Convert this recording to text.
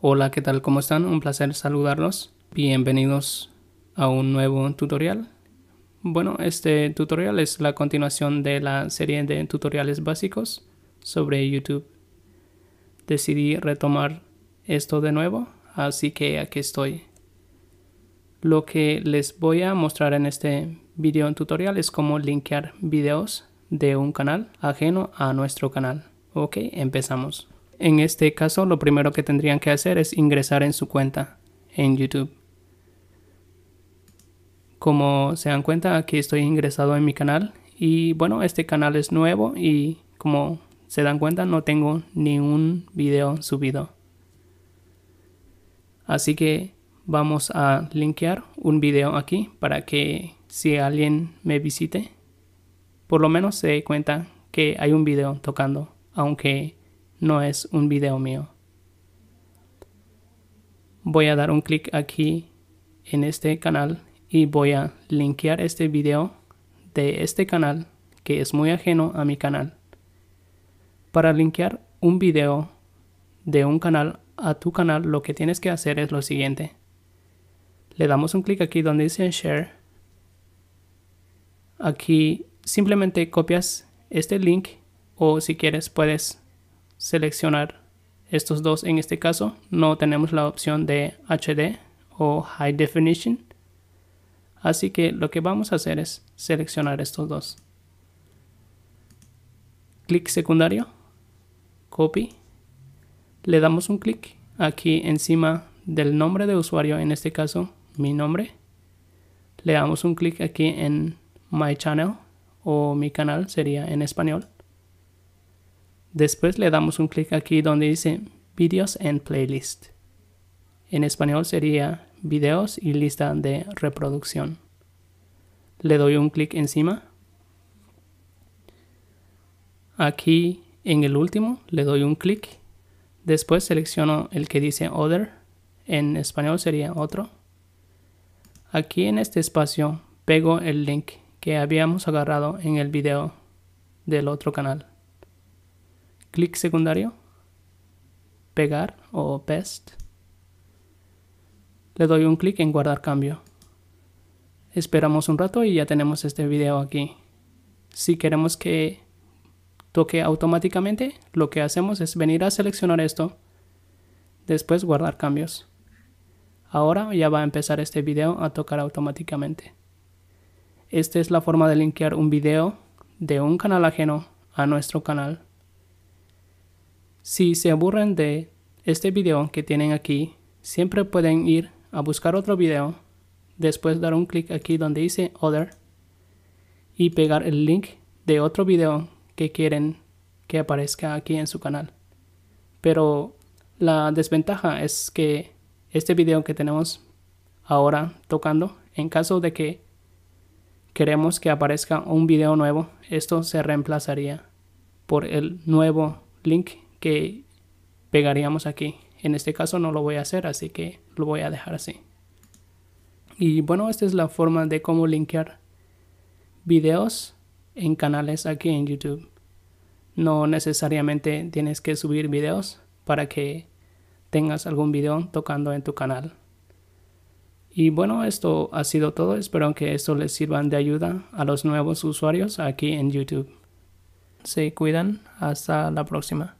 Hola, ¿qué tal? ¿Cómo están? Un placer saludarlos. Bienvenidos a un nuevo tutorial. Bueno, este tutorial es la continuación de la serie de tutoriales básicos sobre YouTube. Decidí retomar esto de nuevo, así que aquí estoy. Lo que les voy a mostrar en este video tutorial es cómo linkear videos de un canal ajeno a nuestro canal. Ok, empezamos. En este caso, lo primero que tendrían que hacer es ingresar en su cuenta en YouTube. Como se dan cuenta, aquí estoy ingresado en mi canal y bueno, este canal es nuevo y como se dan cuenta, no tengo ni un video subido. Así que vamos a linkear un video aquí para que si alguien me visite, por lo menos se dé cuenta que hay un video tocando, aunque no es un video mío. Voy a dar un clic aquí en este canal y voy a linkear este video de este canal que es muy ajeno a mi canal. Para linkear un video de un canal a tu canal lo que tienes que hacer es lo siguiente. Le damos un clic aquí donde dice share. Aquí simplemente copias este link o si quieres puedes seleccionar estos dos en este caso no tenemos la opción de HD o High Definition así que lo que vamos a hacer es seleccionar estos dos clic secundario copy le damos un clic aquí encima del nombre de usuario en este caso mi nombre le damos un clic aquí en my channel o mi canal sería en español Después le damos un clic aquí donde dice Videos and Playlist. En español sería Videos y lista de reproducción. Le doy un clic encima. Aquí en el último le doy un clic. Después selecciono el que dice Other. En español sería otro. Aquí en este espacio pego el link que habíamos agarrado en el video del otro canal clic secundario, pegar o paste. Le doy un clic en guardar cambio. Esperamos un rato y ya tenemos este video aquí. Si queremos que toque automáticamente, lo que hacemos es venir a seleccionar esto, después guardar cambios. Ahora ya va a empezar este video a tocar automáticamente. Esta es la forma de linkear un video de un canal ajeno a nuestro canal. Si se aburren de este video que tienen aquí, siempre pueden ir a buscar otro video, después dar un clic aquí donde dice Other y pegar el link de otro video que quieren que aparezca aquí en su canal. Pero la desventaja es que este video que tenemos ahora tocando, en caso de que queremos que aparezca un video nuevo, esto se reemplazaría por el nuevo link que pegaríamos aquí. En este caso no lo voy a hacer, así que lo voy a dejar así. Y bueno, esta es la forma de cómo linkear videos en canales aquí en YouTube. No necesariamente tienes que subir videos para que tengas algún video tocando en tu canal. Y bueno, esto ha sido todo. Espero que esto les sirva de ayuda a los nuevos usuarios aquí en YouTube. Se cuidan. Hasta la próxima.